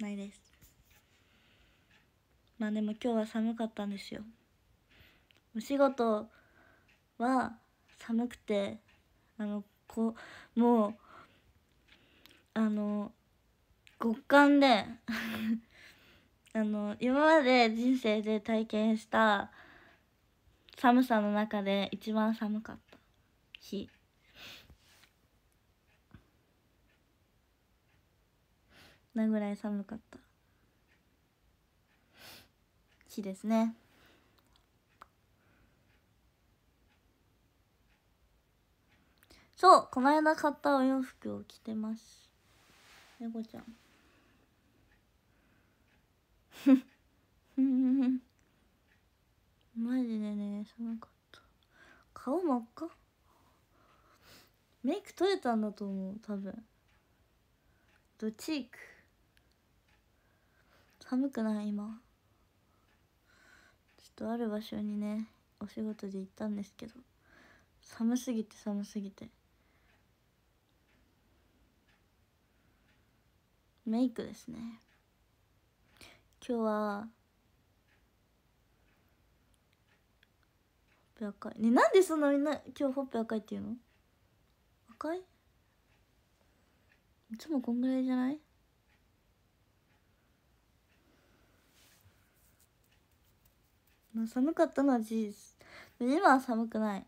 ないですまあでも今日は寒かったんですよお仕事は寒くてあのこもうあの極寒で あの今まで人生で体験した寒さの中で一番寒かった日なぐらい寒かった日ですねそうこの間買ったお洋服を着てます猫ちゃんマジでね寒かった顔真っ赤メイク取れたんだと思う多分ドチーク寒くない今ちょっとある場所にねお仕事で行ったんですけど寒すぎて寒すぎてメイクですね今日はほっぺ赤いねなんでそんなみんな今日ほっぺ赤いっていうの赤いいつもこんぐらいじゃないまあ、寒かったのは事実で今は寒くない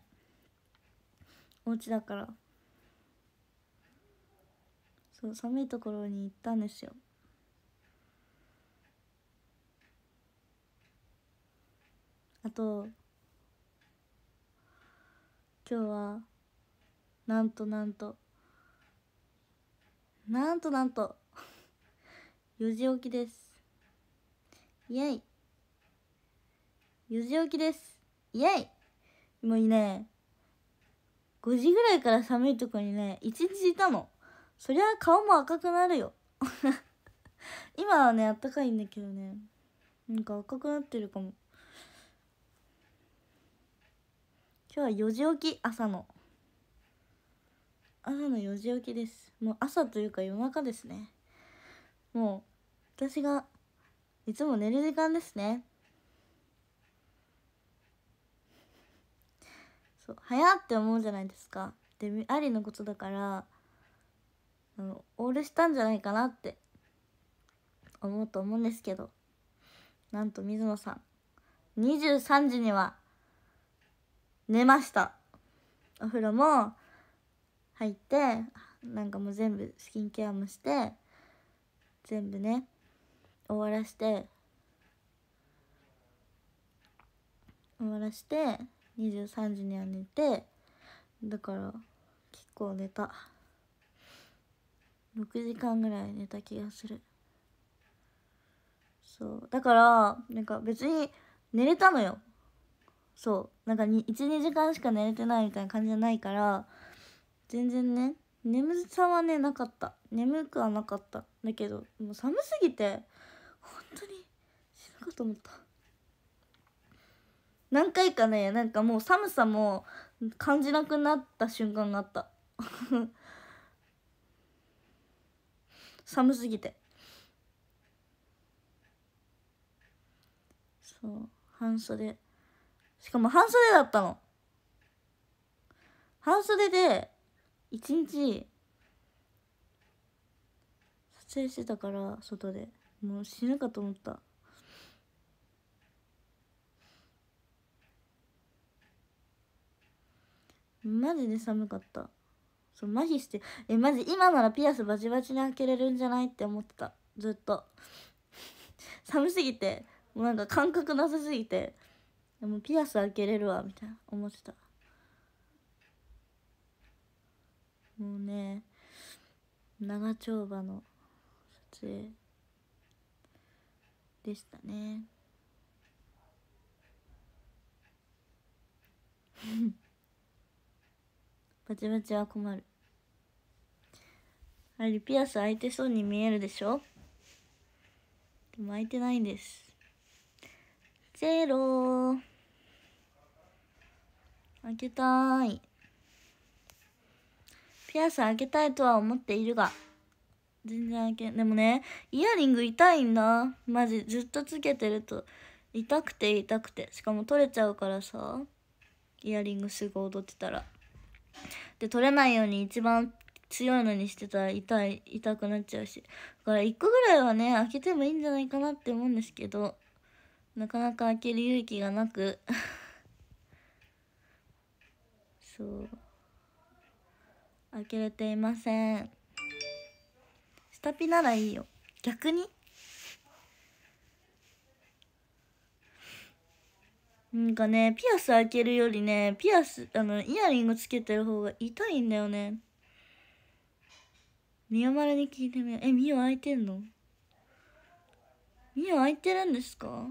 お家だからそう寒いところに行ったんですよあと今日はなんとなんとなんとなんと4 時起きですイエイ4時起きです。イェイもういいね、5時ぐらいから寒いとこにね、一日いたの。そりゃ顔も赤くなるよ。今はね、あったかいんだけどね。なんか赤くなってるかも。今日は4時起き、朝の。朝の4時起きです。もう朝というか夜中ですね。もう、私が、いつも寝る時間ですね。そう早って思うじゃないですかでありのことだからあのオールしたんじゃないかなって思うと思うんですけどなんと水野さん23時には寝ましたお風呂も入ってなんかもう全部スキンケアもして全部ね終わらして終わらして23時には寝てだから結構寝た6時間ぐらい寝た気がするそうだからなんか別に寝れたのよそうなんか12時間しか寝れてないみたいな感じじゃないから全然ね眠さはねなかった眠くはなかっただけどもう寒すぎて本当に死ぬかと思った何回かねなんかもう寒さも感じなくなった瞬間があった 寒すぎてそう半袖しかも半袖だったの半袖で一日撮影してたから外でもう死ぬかと思ったマジで寒かったそう麻痺してえマジ今ならピアスバチバチに開けれるんじゃないって思ってたずっと寒すぎてもうなんか感覚なさすぎてでもピアス開けれるわみたいな思ってたもうね長丁場の撮影でしたね バチバチは困るあれピアス開いてそうに見えるでしょでも開いてないんですゼロ開けたいピアス開けたいとは思っているが全然開けでもねイヤリング痛いんだマジずっとつけてると痛くて痛くてしかも取れちゃうからさイヤリングすぐ踊ってたら。で取れないように一番強いのにしてたら痛い痛くなっちゃうしだから1個ぐらいはね開けてもいいんじゃないかなって思うんですけどなかなか開ける勇気がなく そう開けれていません下ピならいいよ逆になんかね、ピアス開けるよりね、ピアス、あの、イヤリングつけてる方が痛いんだよね。みよまるに聞いてみよう。え、みよ開いてんのみよ開いてるんですか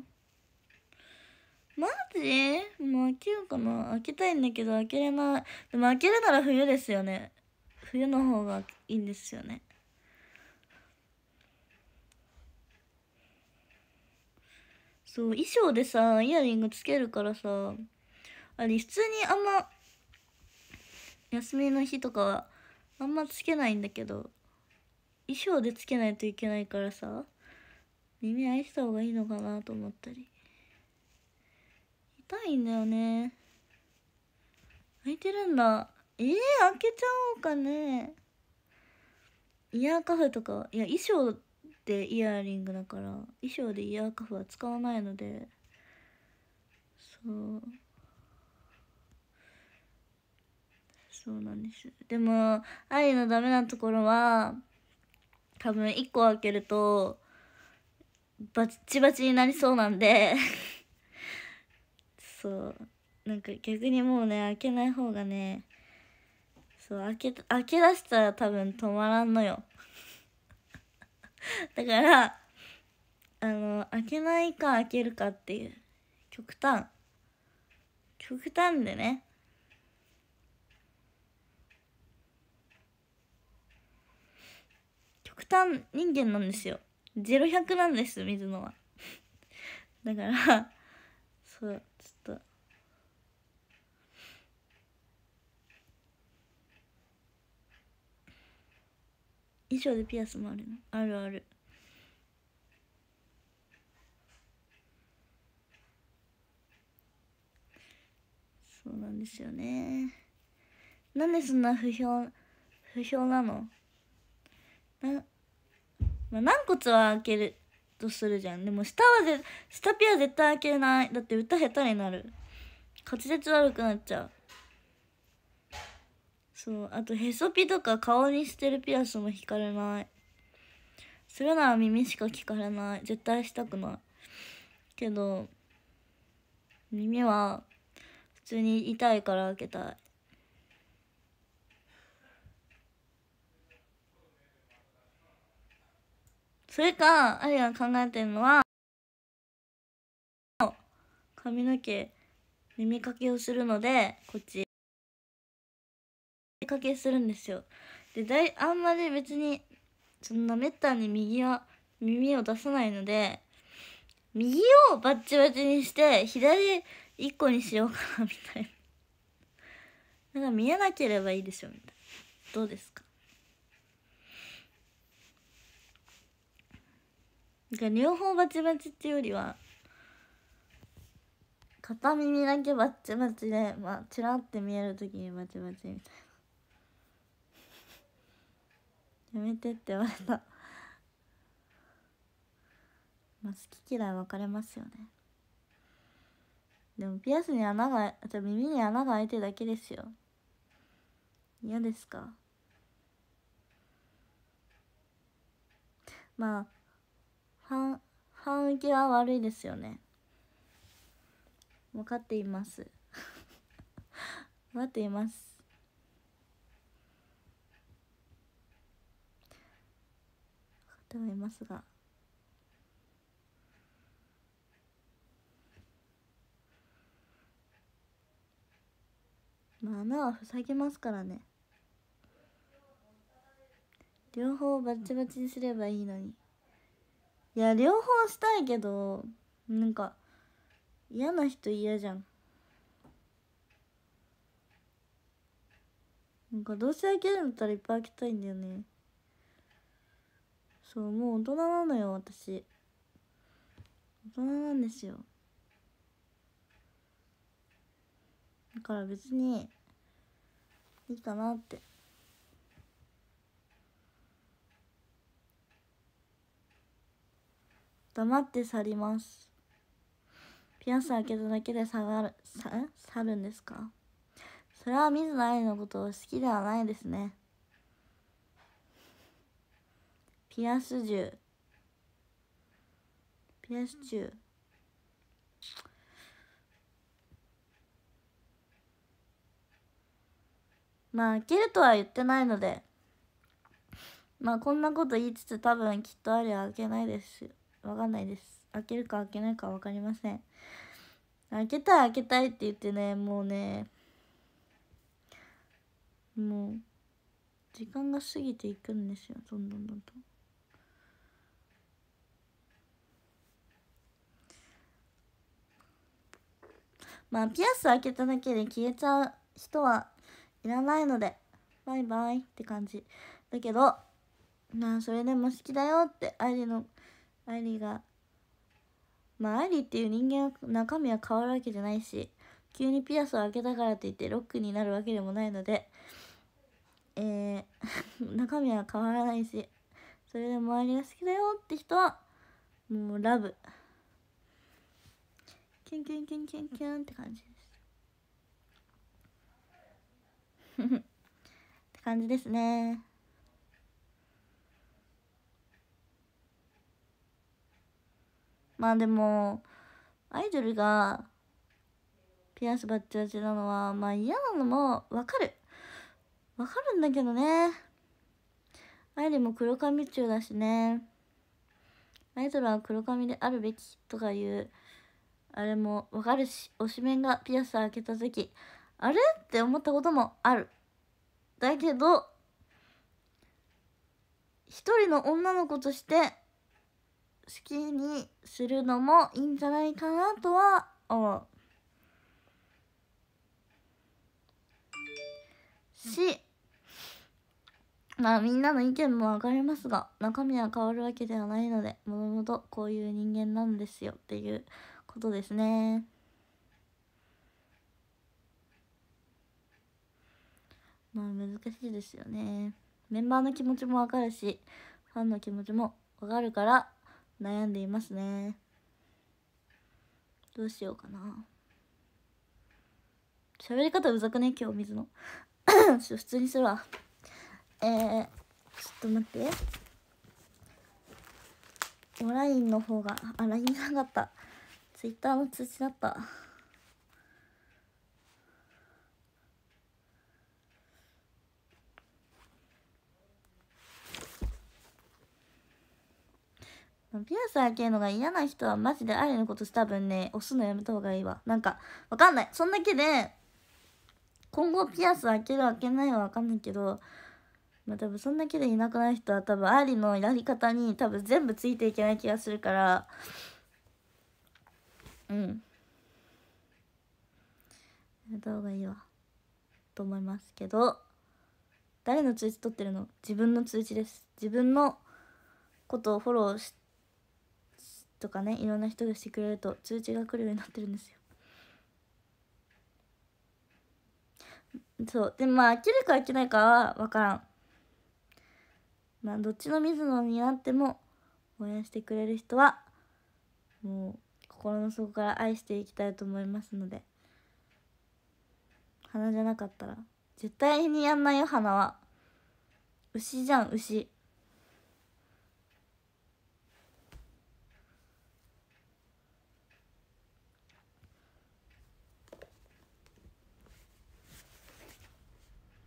マジもう開けようかな。開けたいんだけど開けれない。でも開けるなら冬ですよね。冬の方がいいんですよね。そう衣装でさイヤリングつけるからさあれ普通にあんま休みの日とかはあんまつけないんだけど衣装でつけないといけないからさ耳開いてた方がいいのかなと思ったり痛いんだよね開いてるんだえー、開けちゃおうかねイヤーカフェとかいや衣装ってイヤリングだから衣装でイヤーカフは使わないのでそうそうなんですでも愛のダメなところは多分1個開けるとバチバチになりそうなんで そうなんか逆にもうね開けない方がねそう開け開け出したら多分止まらんのよ だから、あの、開けないか開けるかっていう、極端。極端でね。極端人間なんですよ。0100なんです、水野は。だから、そう。衣装でピアスもあるのあるあるそうなんですよねなんでそんな不評不評なのな、まあ、軟骨は開けるとするじゃんでも下はぜ下ピア絶対開けないだって歌下手になる滑舌悪くなっちゃうそうあとへそピとか顔にしてるピアスも引かれないするなら耳しか聞かれない絶対したくないけど耳は普通に痛いから開けたいそれかあリが考えてるのは髪の毛耳かけをするのでこっちかけするんですよでだいあんまり別にそんなめったに右は耳を出さないので右をバッチバチにして左1個にしようかなみたいな なんか見えなければいいでしょみたいなどうですかか両方バチバチっていうよりは片耳だけバッチバチでまあチラって見える時にバチバチみたいな。やめてって言われたまあ好き嫌い分かれますよねでもピアスに穴がじゃ耳に穴が開いてるだけですよ嫌ですかまあ半半受けは悪いですよね分かっています 分かっていますと思いますが。まあ穴は塞ぎますからね両方バチバチにすればいいのにいや両方したいけどなんか嫌な人嫌じゃんなんかどうせ開けるんだったらいっぱい開けたいんだよねそうもう大人なのよ私大人なんですよだから別にいいかなって黙って去りますピアス開けただけで下がるさ去るんですかそれは水野愛のことを好きではないですねピアス銃ピアス銃まあ切るとは言ってないのでまあこんなこと言いつつ多分きっとあれは開けないですわかんないです開けるか開けないか分かりません開けたい開けたいって言ってねもうねもう時間が過ぎていくんですよどんどんどんどん。まあ、ピアス開けただけで消えちゃう人はいらないので、バイバイって感じ。だけど、まあ、それでも好きだよって、愛理の、愛理が、まあ、愛理っていう人間は中身は変わるわけじゃないし、急にピアスを開けたからといってロックになるわけでもないので、えー、中身は変わらないし、それでも周りが好きだよって人は、もうラブ。キュンキュンキュンキュンキュンって感じです って感じですねまあでもアイドルがピアスバッチバチなのはまあ嫌なのもわかるわかるんだけどねアイルも黒髪中だしねアイドルは黒髪であるべきとかいうあれもわかるし、推しメンがピアス開けた時、あれって思ったこともある。だけど、一人の女の子として好きにするのもいいんじゃないかなとは思う。し、まあみんなの意見も分かりますが、中身は変わるわけではないので、もともとこういう人間なんですよっていうことですね。まあ難しいですよね。メンバーの気持ちもわかるし、ファンの気持ちもわかるから悩んでいますね。どうしようかな。喋り方うざくね今日水の。普通にするわ。えー、ちょっと待って。オラインの方が、あ、ラインじなかった。ツイッターの通知だった。ピアス開けるのが嫌な人はマジでアリのこと多分ね、押すのやめた方がいいわ。なんか、わかんない。そんだけで、今後ピアス開ける開けないはわかんないけど、まあ多分そんだけでいなくなる人は多分アリのやり方に多分全部ついていけない気がするから、うんやった方がいいわと思いますけど誰の通知取ってるの自分の通知です自分のことをフォローしとかねいろんな人がしてくれると通知が来るようになってるんですよそうでまあ飽きるか飽きないかは分からんまあどっちの水野になっても応援してくれる人はもう心の底から愛していきたいと思いますので鼻じゃなかったら絶対にやんないよ鼻は牛じゃん牛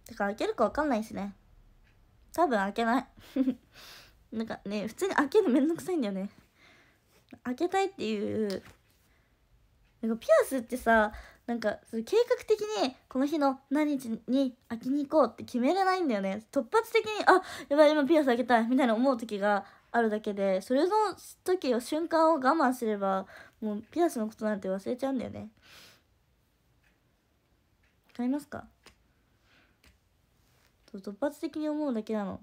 てか開けるか分かんないしね多分開けない なんかね普通に開けるのめんどくさいんだよね開けたいっていうなんかピアスってさなんか計画的にこの日の何日に開きに行こうって決めれないんだよね突発的にあやばい今ピアス開けたいみたいな思う時があるだけでそれの時を瞬間を我慢すればもうピアスのことなんて忘れちゃうんだよね買かりますか突発的に思うだけなの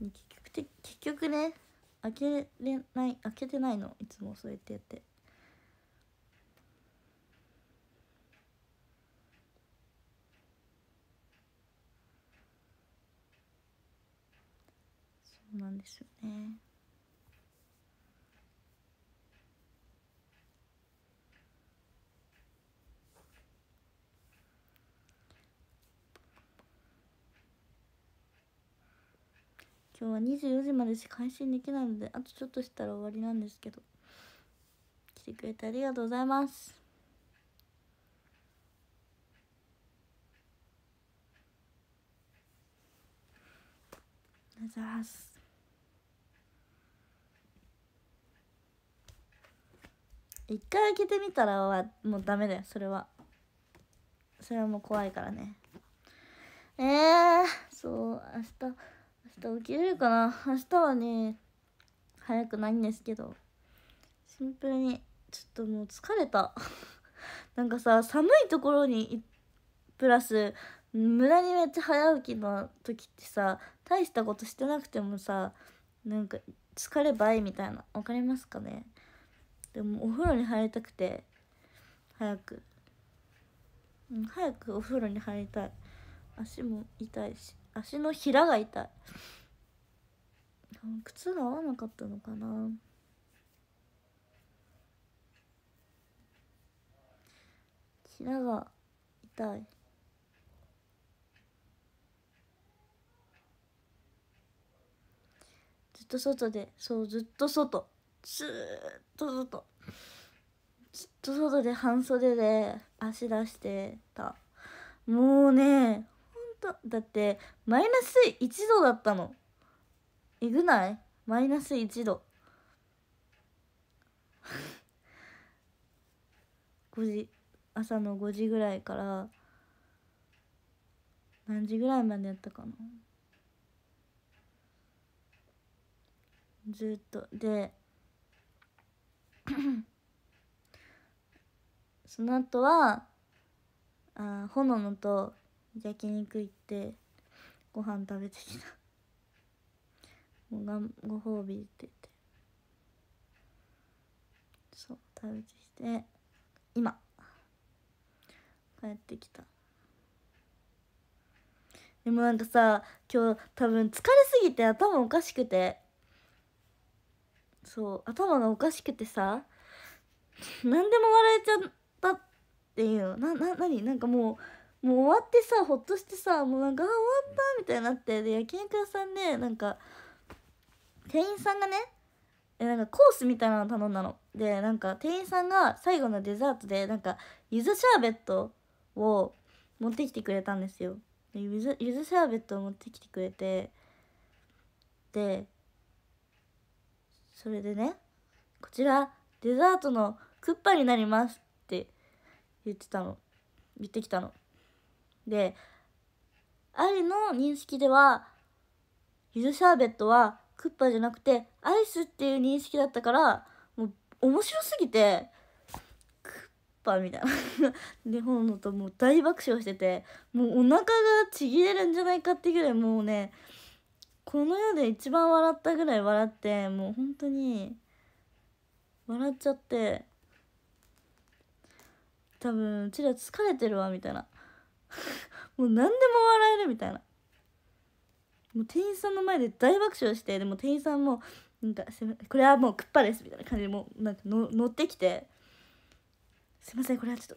結局結局ね開けれない開けてないのいつもそうやってやってそうなんですよね今日は24時までしか配信できないのであとちょっとしたら終わりなんですけど来てくれてありがとうございますありがとうございます一回開けてみたらはもうダメだよそれはそれはもう怖いからねえー、そう明日ょっと起きれるかな明日はね早くないんですけどシンプルにちょっともう疲れた なんかさ寒いところにプラス無駄にめっちゃ早起きの時ってさ大したことしてなくてもさなんか疲ればいみたいな分かりますかねでもお風呂に入りたくて早く、うん、早くお風呂に入りたい足も痛いし足のひらが痛い靴が合わなかったのかなひらが痛いずっと外でそうずっと外ずっと外ずっと外で半袖で足出してたもうねだってマイナス1度だったのえぐないマイナス1度5 時朝の5時ぐらいから何時ぐらいまでやったかなずっとで その後はあ炎のと焼肉行ってご飯食べてきたもうがんご褒美って言ってそう食べてきて今帰ってきたでもなんかさ今日多分疲れすぎて頭おかしくてそう頭がおかしくてさ何でも笑えちゃったっていうなな何なんかもうもう終わってさほっとしてさもうなんか終わったみたいになってで焼肉屋さんで、ね、なんか店員さんがねえなんかコースみたいなの頼んだのでなんか店員さんが最後のデザートでなんかゆずシャーベットを持ってきてくれたんですよゆずゆずシャーベットを持ってきてくれてでそれでねこちらデザートのクッパになりますって言ってたの言ってきたのでアリの認識ではゆずシャーベットはクッパじゃなくてアイスっていう認識だったからもう面白すぎてクッパみたいな日本のともう大爆笑しててもうお腹がちぎれるんじゃないかってぐらいもうねこの世で一番笑ったぐらい笑ってもう本当に笑っちゃって多分うちら疲れてるわみたいな。もう何でも笑えるみたいなもう店員さんの前で大爆笑してでも店員さんもなんかすこれはもうクッパですみたいな感じでもうなんかの乗ってきて「すいませんこれはちょ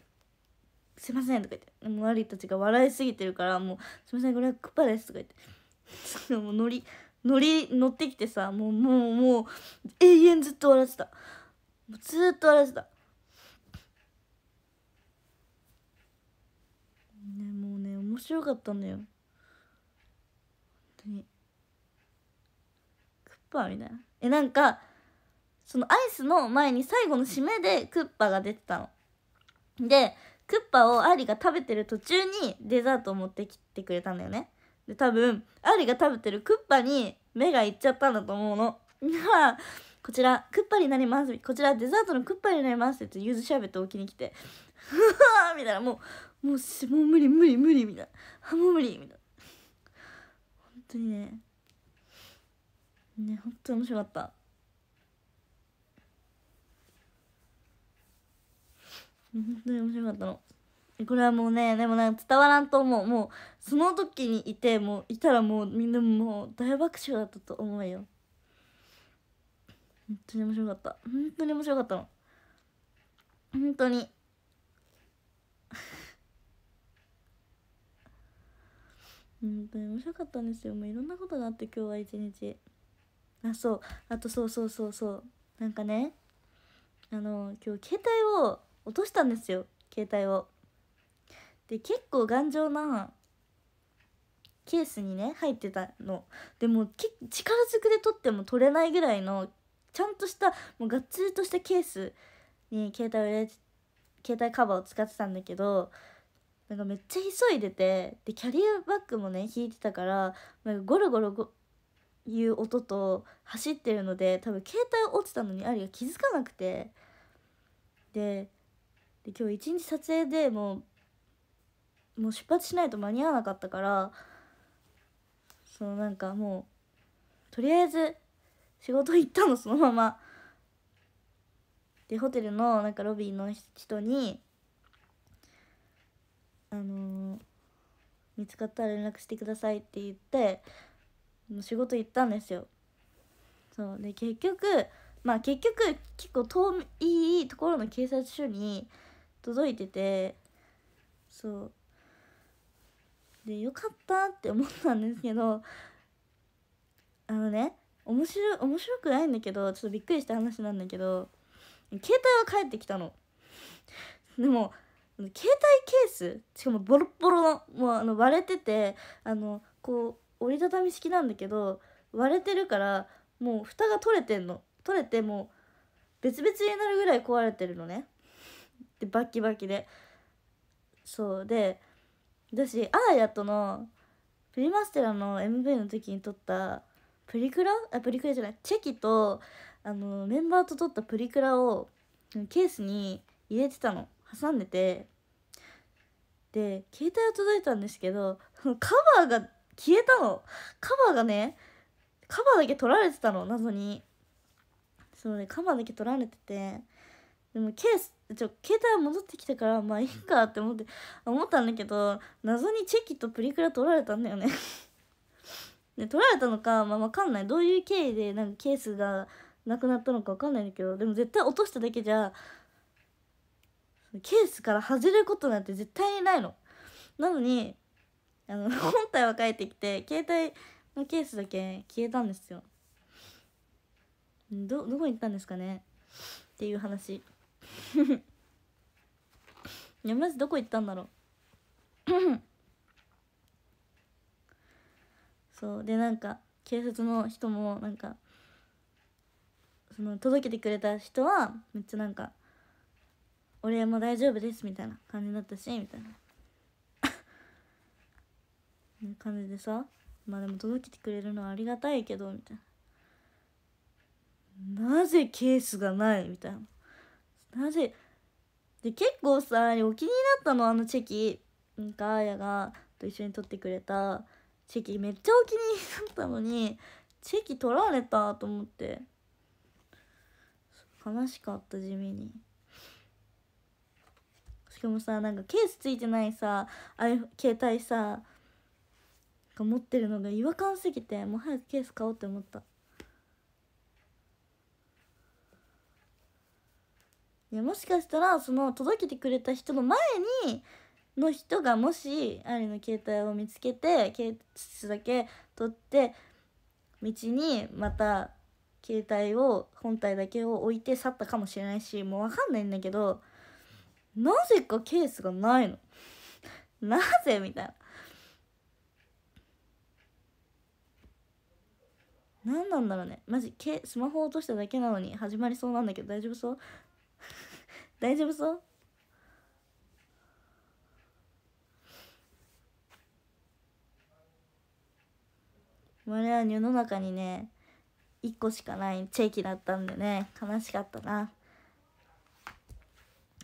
っとすいません」とか言って悪いたちが笑いすぎてるからもう「すいませんこれはクッパです」とか言ってもう乗り乗り乗ってきてさもうもうもう永遠ずっと笑ってたずっと笑ってた面白かったんだよ本当にクッパみたいなえなんかそのアイスの前に最後の締めでクッパが出てたのでクッパをアリが食べてる途中にデザートを持ってきてくれたんだよねで多分アリが食べてるクッパに目がいっちゃったんだと思うのあこちらクッパになりますこちらデザートのクッパになりますって言ってゆずしゃべって置きに来てふわーみたいなもうもうもう無理無理無理みたいなもう無理みたいな本当にねね本当に面白かった本当に面白かったのこれはもうねでもなんか伝わらんと思うもうその時にいてもういたらもうみんなもう大爆笑だったと思うよ本当に面白かった本当に面白かったの本当に本当に面白かったんですよもういろんなことがあって今日は一日あそうあとそうそうそうそうなんかねあの今日携帯を落としたんですよ携帯をで結構頑丈なケースにね入ってたのでも力ずくで取っても取れないぐらいのちゃんとしたもうがっつりとしたケースに携帯を入れて携帯カバーを使ってたんだけどなんかめっちゃ急いでてでキャリアバッグもね引いてたからなんかゴロゴロゴいう音と走ってるので多分携帯落ちたのにるリが気づかなくてでで今日一日撮影でもうもう出発しないと間に合わなかったからそのなんかもうとりあえず仕事行ったのそのままでホテルのなんかロビーの人にあのー、見つかったら連絡してくださいって言ってもう仕事行ったんですよそうで結局まあ結局結構遠いところの警察署に届いててそうでよかったって思ったんですけどあのね面白面白くないんだけどちょっとびっくりした話なんだけど携帯は返ってきたのでも携帯ケースしかもボロボロのもうあの割れててあのこう折りたたみ式なんだけど割れてるからもう蓋が取れてんの取れてもう別々になるぐらい壊れてるのねでバキバキでそうで私アーヤとのプリマステラの MV の時に撮ったプリクラあプリクラじゃないチェキとあのメンバーと撮ったプリクラをケースに入れてたの挟んでてで携帯は届いたんですけど カバーが消えたのカバーがねカバーだけ取られてたの謎にそうねカバーだけ取られててでもケースちょ携帯は戻ってきたからまあいいかって思って思ったんだけど謎にチェキとプリクラ取られたんだよね で取られたのかまあ分かんないどういう経緯でなんかケースがなくなったのか分かんないんだけどでも絶対落としただけじゃケースから外れることなんて絶対にないの。なのにあの 本体は帰ってきて携帯のケースだけ消えたんですよ。どどこに行ったんですかねっていう話。いやまずどこ行ったんだろう そうでなんか警察の人もなんかその届けてくれた人はめっちゃなんか俺も大丈夫ですみたいな感じだったしみたいな 感じでさまあでも届けてくれるのはありがたいけどみたいななぜケースがないみたいななぜで結構さお気になったのあのチェキなんかあやがと一緒に撮ってくれたチェキめっちゃお気になったのにチェキ取られたと思って悲しかった地味に。くもさなんかケースついてないさあれ携帯さが持ってるのが違和感すぎてもう早くケース買おうって思ったいやもしかしたらその届けてくれた人の前にの人がもしありの携帯を見つけてケースだけ取って道にまた携帯を本体だけを置いて去ったかもしれないしもう分かんないんだけどなぜかケースがないのなぜみたいな何なんだろうねマジけスマホ落としただけなのに始まりそうなんだけど大丈夫そう 大丈夫そう我は世の中にね1個しかないチェキだったんでね悲しかったな。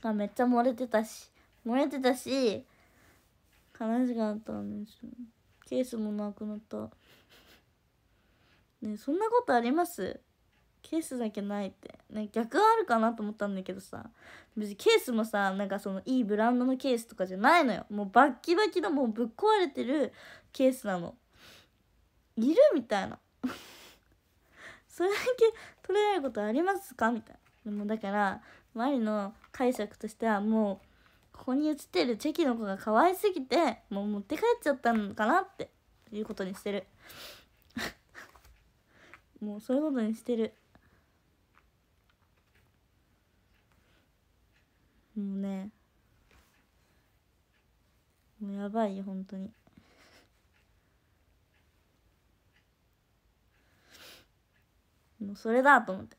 あめっちゃ漏れてたし漏れてたし悲しかったんですよケースもなくなったねそんなことありますケースだけないって、ね、逆はあるかなと思ったんだけどさ別にケースもさなんかそのいいブランドのケースとかじゃないのよもうバッキバキのもうぶっ壊れてるケースなのいるみたいな それだけ取れないことありますかみたいなもうだからマリの解釈としてはもうここに写ってるチェキの子が可愛すぎてもう持って帰っちゃったのかなっていうことにしてる もうそういうことにしてるもうねもうやばいよ本当に。もうそれだと思って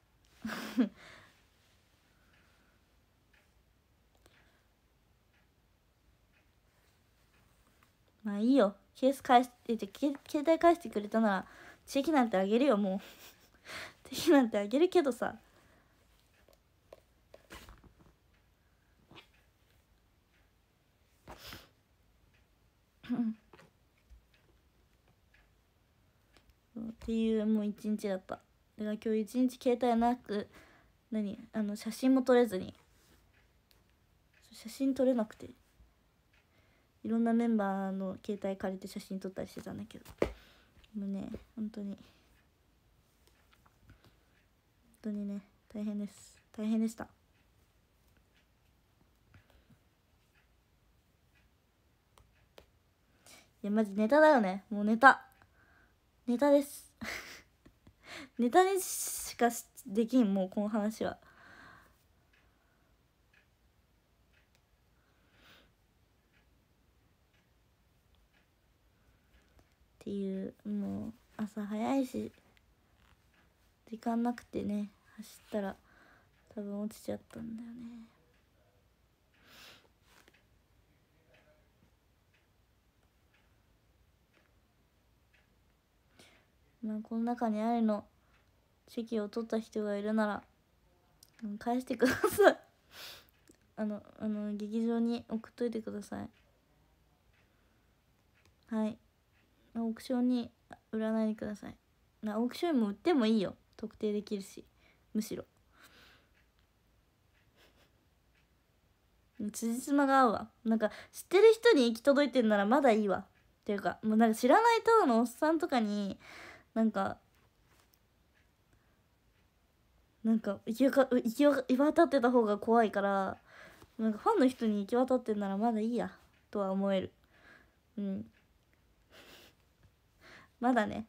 まあいいよ。ケース返して、携帯返してくれたなら、チェキなんてあげるよ、もう。チェキなんてあげるけどさ。っていうもう一日だっただから今日一日携帯なく何あの写真も撮れずに写真撮れなくていろんなメンバーの携帯借りて写真撮ったりしてたんだけどもうね本当に本当にね大変です大変でしたいやマジネタだよねもうネタネタです ネタにしかできんもうこの話は。っていうもう朝早いし時間なくてね走ったら多分落ちちゃったんだよねまあこの中にあるのチェキを取った人がいるなら返してください あのあの劇場に送っといてくださいはいオークションに売らないでくださいなクションも売ってもいいよ特定できるしむしろ 辻褄が合うわなんか知ってる人に行き届いてんならまだいいわっていうかもうなんか知らないただのおっさんとかになんかなんか行きか行き渡ってた方が怖いからなんかファンの人に行き渡ってんならまだいいやとは思えるうんまだね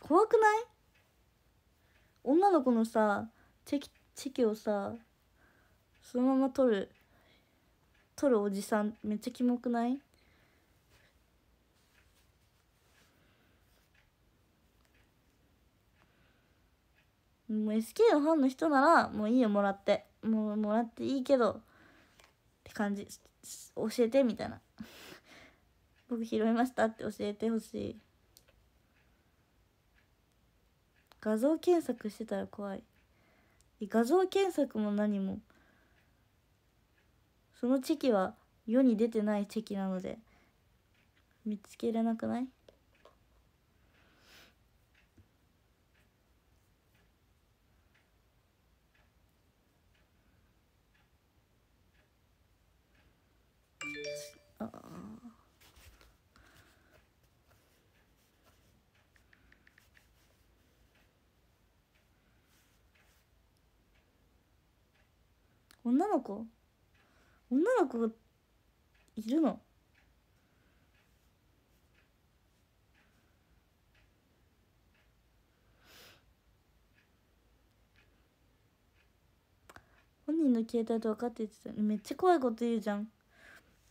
怖くない女の子のさチェキチェキをさそのまま取る取るおじさんめっちゃキモくないもう SK のファンの人ならもういいよもらってもうもらっていいけどって感じ教えてみたいな 僕拾いましたって教えてほしい画像検索してたら怖い画像検索も何もそのチェキは世に出てないチェキなので見つけれなくないああ女の子女の子いるの本人の携帯と分かって言ってためっちゃ怖いこと言うじゃん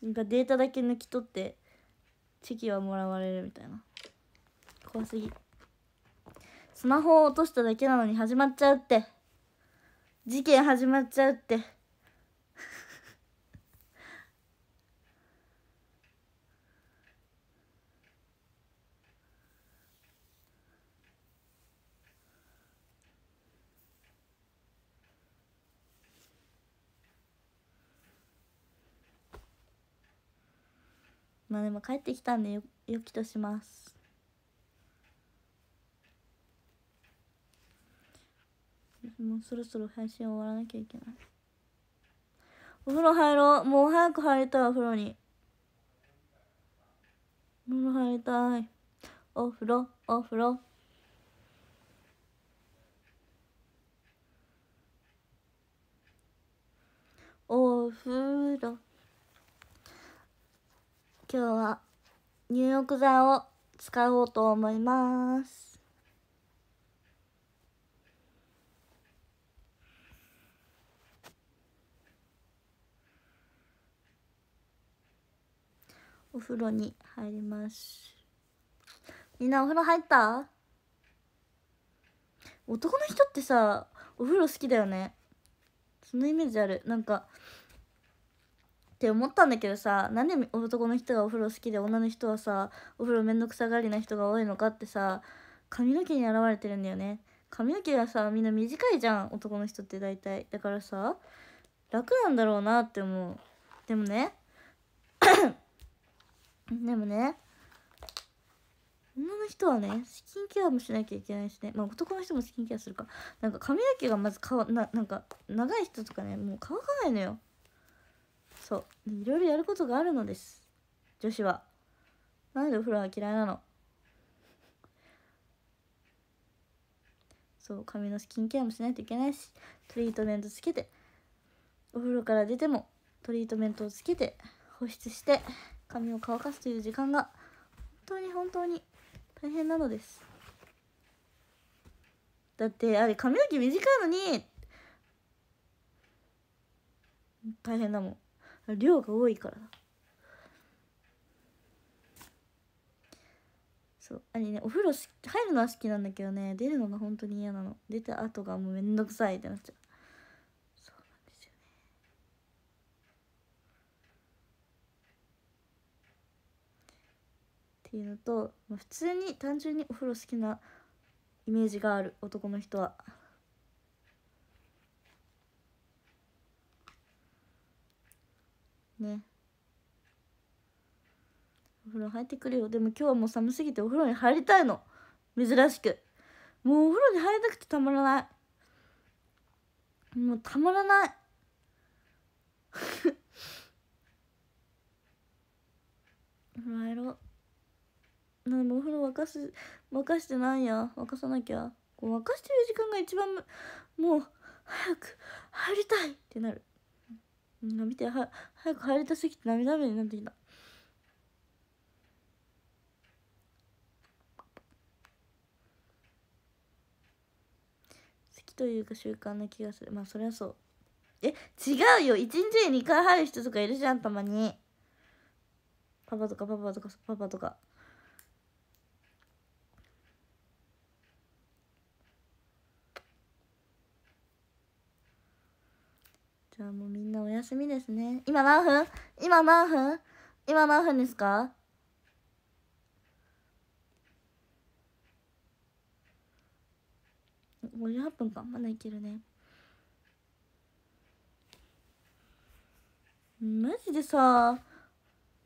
なんかデータだけ抜き取ってチェキはもらわれるみたいな怖すぎスマホを落としただけなのに始まっちゃうって事件始まっちゃうってまあでも帰ってきたんでよよきとしますもうそろそろ配信終わらなきゃいけないお風呂入ろうもう早く入りたいお風呂にお風呂入りたいお風呂お風呂お風呂今日は入浴剤を使おうと思います。お風呂に入ります。みんなお風呂入った男の人ってさ、お風呂好きだよね。そのイメージある。なんか、って思ったんだけどさなんで男の人がお風呂好きで女の人はさお風呂めんどくさがりな人が多いのかってさ髪の毛に現れてるんだよね髪の毛がさみんな短いじゃん男の人って大体だからさ楽なんだろうなって思うでもね でもね女の人はねスキンケアもしなきゃいけないしねまあ男の人もスキンケアするかなんか髪の毛がまずかわななんか長い人とかねもう乾かないのよそういろいろやることがあるのです女子はなんでお風呂は嫌いなのそう髪のスキンケアもしないといけないしトリートメントつけてお風呂から出てもトリートメントをつけて保湿して髪を乾かすという時間が本当に本当に大変なのですだってあれ髪の毛短いのに大変だもん量が多いからそうあれねお風呂入るのは好きなんだけどね出るのが本当に嫌なの出た後がもうめんどくさいってなっちゃうそうなんですよねっていうのと普通に単純にお風呂好きなイメージがある男の人はねお風呂入ってくるよでも今日はもう寒すぎてお風呂に入りたいの珍しくもうお風呂に入りたくてたまらないもうたまらない お風呂入ろうでもお風呂沸かす沸かしてないや沸かさなきゃこう沸かしてる時間が一番もう早く入りたいってなるうん、見ては早く入りたすぎて涙目になってきた好きというか習慣な気がするまあそりゃそうえ違うよ1日に2回入る人とかいるじゃんたまにパパとかパパとかパパとか。ゃあもうみんなお休みですね。今何分今何分今何分ですか58分かまだいけるねマジでさは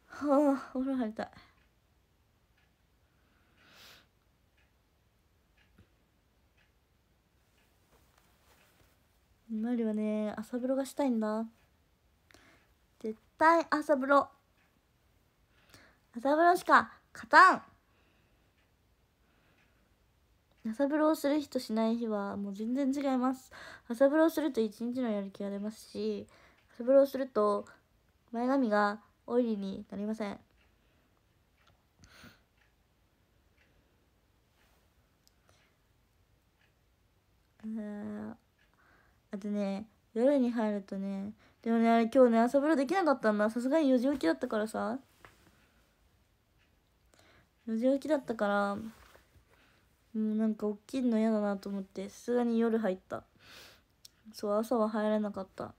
あお風呂入りたいマリよね朝風呂がしたいんだ絶対朝風呂朝風呂しか勝たん朝風呂をする日としない日はもう全然違います朝風呂をすると一日のやる気が出ますし朝風呂をすると前髪がオイリーになりませんうんあとね夜に入るとねでもねあれ今日ね朝風呂できなかったんださすがに4時起きだったからさ4時起きだったからもうなんかっきいの嫌だなと思ってさすがに夜入ったそう朝は入れなかった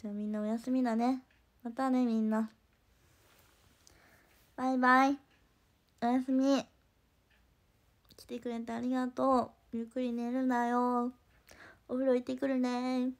じゃあみんなおやすみだねまたねみんなバイバイおやすみ来てくれてありがとう。ゆっくり寝るなよ。お風呂行ってくるね